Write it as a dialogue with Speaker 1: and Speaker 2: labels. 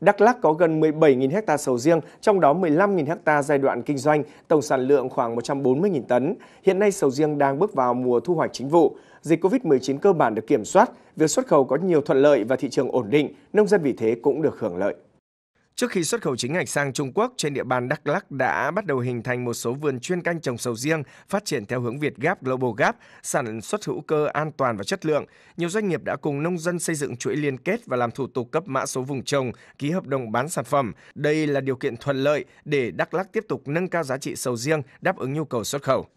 Speaker 1: Đắk Lắc có gần 17.000 ha sầu riêng, trong đó 15.000 ha giai đoạn kinh doanh, tổng sản lượng khoảng 140.000 tấn. Hiện nay sầu riêng đang bước vào mùa thu hoạch chính vụ. Dịch Covid-19 cơ bản được kiểm soát, việc xuất khẩu có nhiều thuận lợi và thị trường ổn định, nông dân vì thế cũng được hưởng lợi. Trước khi xuất khẩu chính ngạch sang Trung Quốc, trên địa bàn Đắk Lắk đã bắt đầu hình thành một số vườn chuyên canh trồng sầu riêng, phát triển theo hướng Việt Gap Global Gap, sản xuất hữu cơ an toàn và chất lượng. Nhiều doanh nghiệp đã cùng nông dân xây dựng chuỗi liên kết và làm thủ tục cấp mã số vùng trồng, ký hợp đồng bán sản phẩm. Đây là điều kiện thuận lợi để Đắk Lắk tiếp tục nâng cao giá trị sầu riêng, đáp ứng nhu cầu xuất khẩu.